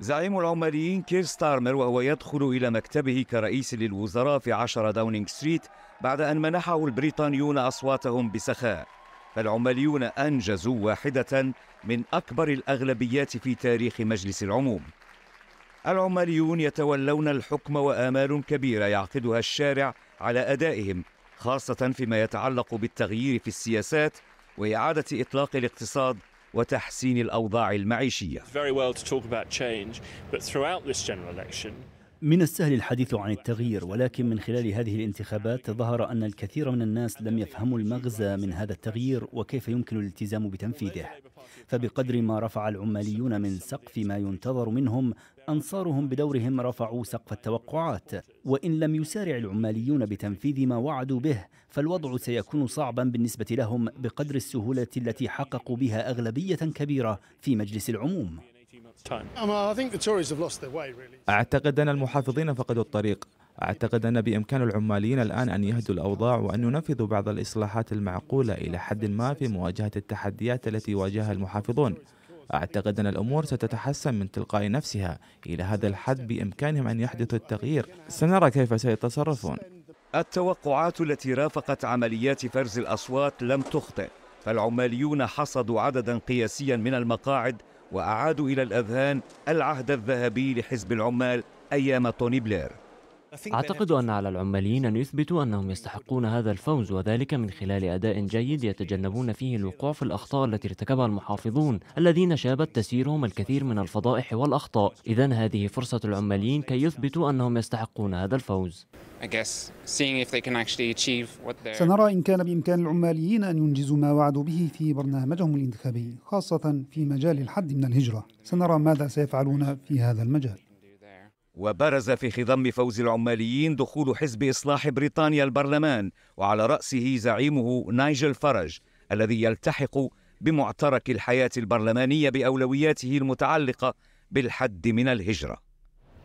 زعيم العماليين كير ستارمر وهو يدخل إلى مكتبه كرئيس للوزراء في 10 داونينغ ستريت بعد أن منحه البريطانيون أصواتهم بسخاء فالعماليون أنجزوا واحدة من أكبر الأغلبيات في تاريخ مجلس العموم العماليون يتولون الحكم وآمال كبيرة يعقدها الشارع على أدائهم خاصة فيما يتعلق بالتغيير في السياسات وإعادة إطلاق الاقتصاد وتحسين الأوضاع المعيشية من السهل الحديث عن التغيير ولكن من خلال هذه الانتخابات ظهر أن الكثير من الناس لم يفهموا المغزى من هذا التغيير وكيف يمكن الالتزام بتنفيذه فبقدر ما رفع العماليون من سقف ما ينتظر منهم أنصارهم بدورهم رفعوا سقف التوقعات وإن لم يسارع العماليون بتنفيذ ما وعدوا به فالوضع سيكون صعبا بالنسبة لهم بقدر السهولة التي حققوا بها أغلبية كبيرة في مجلس العموم أعتقد أن المحافظين فقدوا الطريق أعتقد أن بإمكان العماليين الآن أن يهدوا الأوضاع وأن ينفذوا بعض الإصلاحات المعقولة إلى حد ما في مواجهة التحديات التي واجهها المحافظون أعتقد أن الأمور ستتحسن من تلقاء نفسها إلى هذا الحد بإمكانهم أن يحدثوا التغيير سنرى كيف سيتصرفون التوقعات التي رافقت عمليات فرز الأصوات لم تخطئ فالعماليون حصدوا عددا قياسيا من المقاعد وأعادوا إلى الأذهان العهد الذهبي لحزب العمال أيام توني بلير أعتقد أن على العماليين أن يثبتوا أنهم يستحقون هذا الفوز وذلك من خلال أداء جيد يتجنبون فيه الوقوع في الأخطاء التي ارتكبها المحافظون الذين شابت تسيرهم الكثير من الفضائح والأخطاء إذا هذه فرصة العماليين كي يثبتوا أنهم يستحقون هذا الفوز سنرى إن كان بإمكان العماليين أن ينجزوا ما وعدوا به في برنامجهم الانتخابي خاصة في مجال الحد من الهجرة سنرى ماذا سيفعلون في هذا المجال وبرز في خضم فوز العماليين دخول حزب إصلاح بريطانيا البرلمان وعلى رأسه زعيمه نايجل فرج الذي يلتحق بمعترك الحياة البرلمانية بأولوياته المتعلقة بالحد من الهجرة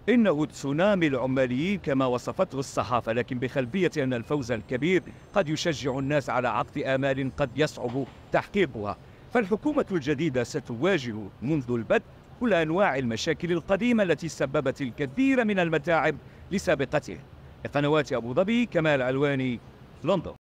إنه تسونامي العماليين كما وصفته الصحافة لكن بخلفية أن الفوز الكبير قد يشجع الناس على عقد آمال قد يصعب تحقيقها فالحكومة الجديدة ستواجه منذ البدء كل أنواع المشاكل القديمة التي سببت الكثير من المتاعب لسابقته لقنوات أبو ظبي كمال علواني لندن